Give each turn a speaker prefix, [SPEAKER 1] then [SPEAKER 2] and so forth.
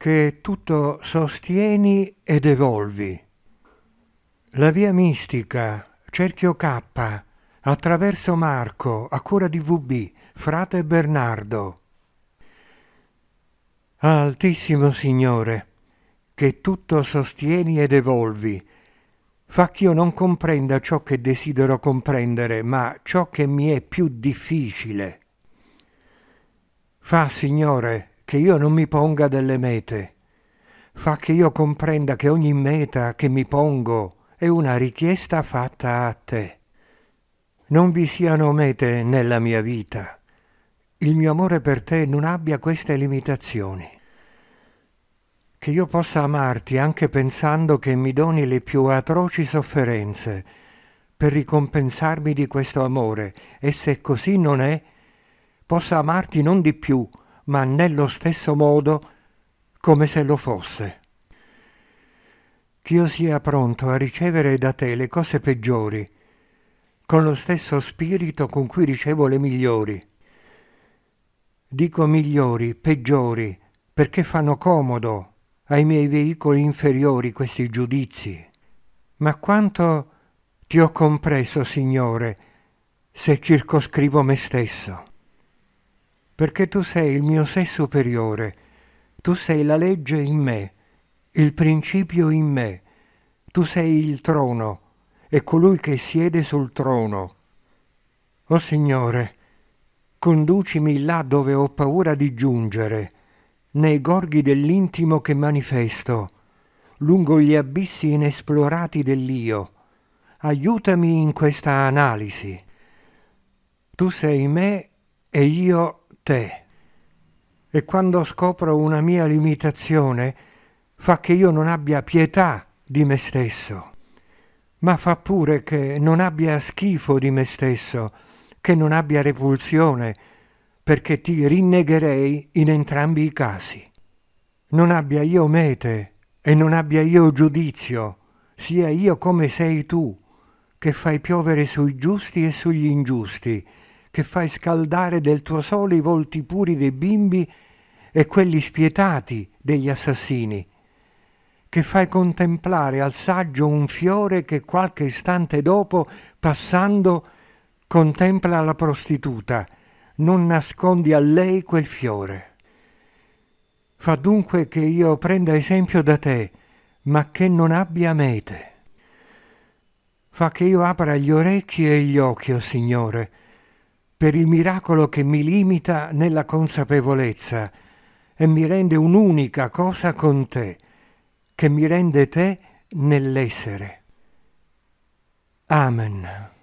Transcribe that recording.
[SPEAKER 1] che tutto sostieni ed evolvi. La via mistica, cerchio K, attraverso Marco, a cura di VB, frate Bernardo. Altissimo Signore, che tutto sostieni ed evolvi, fa ch'io non comprenda ciò che desidero comprendere, ma ciò che mi è più difficile. Fa, Signore, che io non mi ponga delle mete, fa che io comprenda che ogni meta che mi pongo è una richiesta fatta a te. Non vi siano mete nella mia vita. Il mio amore per te non abbia queste limitazioni. Che io possa amarti anche pensando che mi doni le più atroci sofferenze per ricompensarmi di questo amore e se così non è, possa amarti non di più, ma nello stesso modo come se lo fosse. Che io sia pronto a ricevere da te le cose peggiori, con lo stesso spirito con cui ricevo le migliori. Dico migliori, peggiori, perché fanno comodo ai miei veicoli inferiori questi giudizi. Ma quanto ti ho compreso, Signore, se circoscrivo me stesso? perché tu sei il mio sé superiore, tu sei la legge in me, il principio in me, tu sei il trono e colui che siede sul trono. O Signore, conducimi là dove ho paura di giungere, nei gorghi dell'intimo che manifesto, lungo gli abissi inesplorati dell'io. Aiutami in questa analisi. Tu sei me e io te. E quando scopro una mia limitazione, fa che io non abbia pietà di me stesso, ma fa pure che non abbia schifo di me stesso, che non abbia repulsione, perché ti rinnegherei in entrambi i casi. Non abbia io mete e non abbia io giudizio, sia io come sei tu, che fai piovere sui giusti e sugli ingiusti, che fai scaldare del tuo sole i volti puri dei bimbi e quelli spietati degli assassini, che fai contemplare al saggio un fiore che qualche istante dopo, passando, contempla la prostituta, non nascondi a lei quel fiore. Fa dunque che io prenda esempio da te, ma che non abbia mete. Fa che io apra gli orecchi e gli occhi, o oh Signore, per il miracolo che mi limita nella consapevolezza e mi rende un'unica cosa con te, che mi rende te nell'essere. Amen.